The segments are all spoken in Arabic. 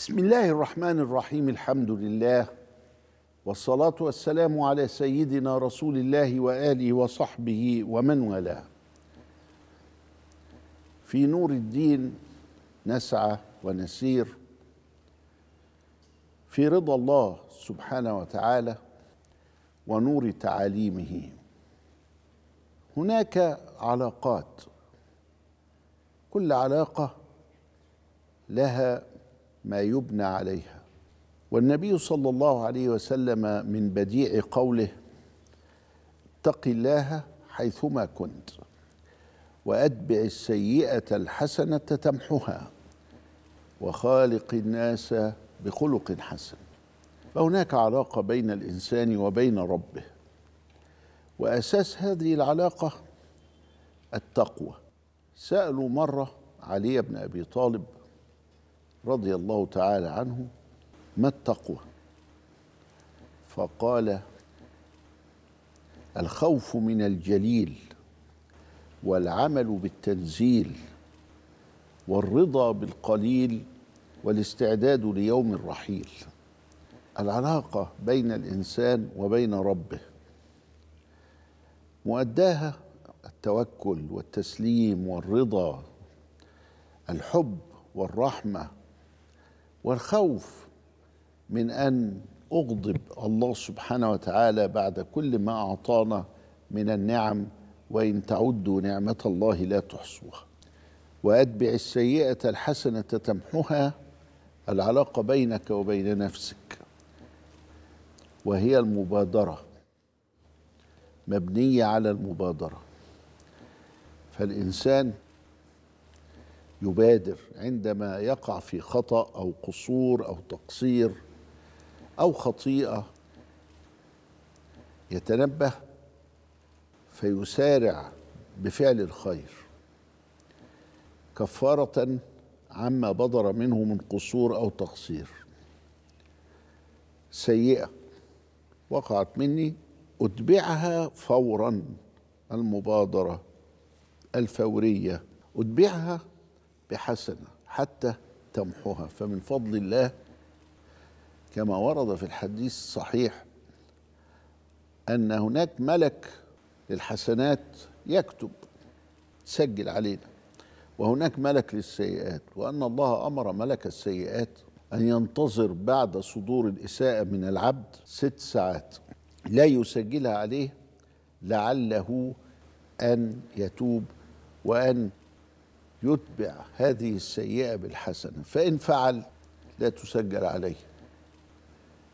بسم الله الرحمن الرحيم الحمد لله والصلاة والسلام على سيدنا رسول الله وآله وصحبه ومن والاه في نور الدين نسعى ونسير في رضا الله سبحانه وتعالى ونور تعاليمه هناك علاقات كل علاقه لها ما يبنى عليها والنبي صلى الله عليه وسلم من بديع قوله اتق الله حيثما كنت واتبع السيئه الحسنه تمحها وخالق الناس بخلق حسن فهناك علاقه بين الانسان وبين ربه واساس هذه العلاقه التقوى سالوا مره علي بن ابي طالب رضي الله تعالى عنه ما التقوى فقال الخوف من الجليل والعمل بالتنزيل والرضا بالقليل والاستعداد ليوم الرحيل العلاقه بين الانسان وبين ربه مؤداها التوكل والتسليم والرضا الحب والرحمه والخوف من ان اغضب الله سبحانه وتعالى بعد كل ما اعطانا من النعم وان تعدوا نعمه الله لا تحصوها واتبع السيئه الحسنه تمحها العلاقه بينك وبين نفسك وهي المبادره مبنيه على المبادره فالانسان يبادر عندما يقع في خطأ أو قصور أو تقصير أو خطيئة يتنبه فيسارع بفعل الخير كفارة عما بدر منه من قصور أو تقصير سيئة وقعت مني أتبعها فورا المبادرة الفورية أتبعها بحسنة حتى تمحوها فمن فضل الله كما ورد في الحديث الصحيح أن هناك ملك للحسنات يكتب سجل علينا وهناك ملك للسيئات وأن الله أمر ملك السيئات أن ينتظر بعد صدور الإساءة من العبد ست ساعات لا يسجلها عليه لعله أن يتوب وأن يتبع هذه السيئة بالحسنة فإن فعل لا تسجل عليه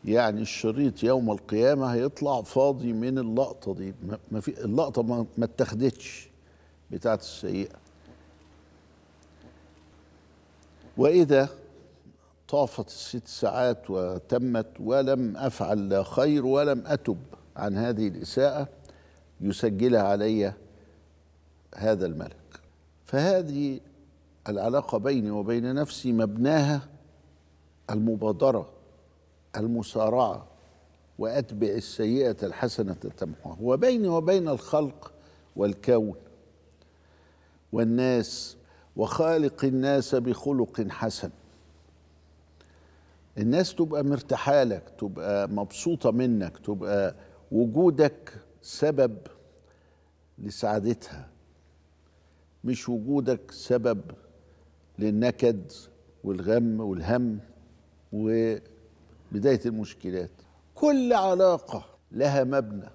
يعني الشريط يوم القيامة هيطلع فاضي من اللقطة دي ما في اللقطة ما, اتخذتش بتاعة بتاعت السيئة وإذا طافت الست ساعات وتمت ولم أفعل لا خير ولم أتب عن هذه الإساءة يسجلها علي هذا الملك فهذه العلاقة بيني وبين نفسي مبناها المبادرة المسارعة وأتبع السيئة الحسنة تمحوها وبيني وبين الخلق والكون والناس وخالق الناس بخلق حسن الناس تبقى مرتاحة لك تبقى مبسوطة منك تبقى وجودك سبب لسعادتها مش وجودك سبب للنكد والغم والهم وبداية المشكلات كل علاقة لها مبنى